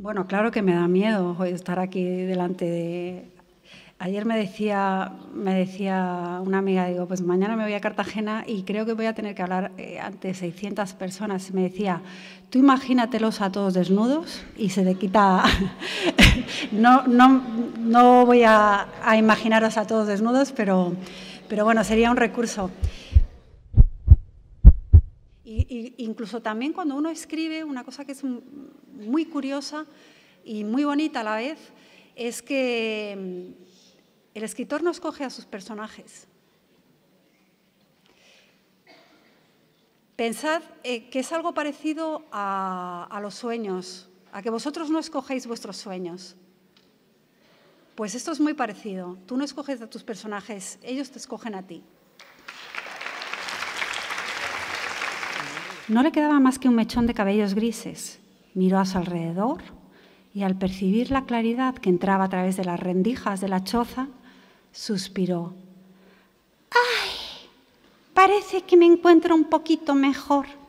Bueno, claro que me da miedo hoy estar aquí delante de... Ayer me decía, me decía una amiga, digo, pues mañana me voy a Cartagena y creo que voy a tener que hablar eh, ante 600 personas. me decía, tú imagínatelos a todos desnudos y se te quita... no, no, no voy a, imaginaros a todos desnudos, pero, pero bueno, sería un recurso. Y, incluso también cuando uno escribe, una cosa que es muy curiosa y muy bonita a la vez, es que mm, el escritor no escoge a sus personajes. Pensad eh, que es algo parecido a, a los sueños, a que vosotros no escogéis vuestros sueños. Pues esto es muy parecido. Tú no escoges a tus personajes, ellos te escogen a ti. No le quedaba más que un mechón de cabellos grises. Miró a su alrededor y al percibir la claridad que entraba a través de las rendijas de la choza, suspiró. ¡Ay! Parece que me encuentro un poquito mejor.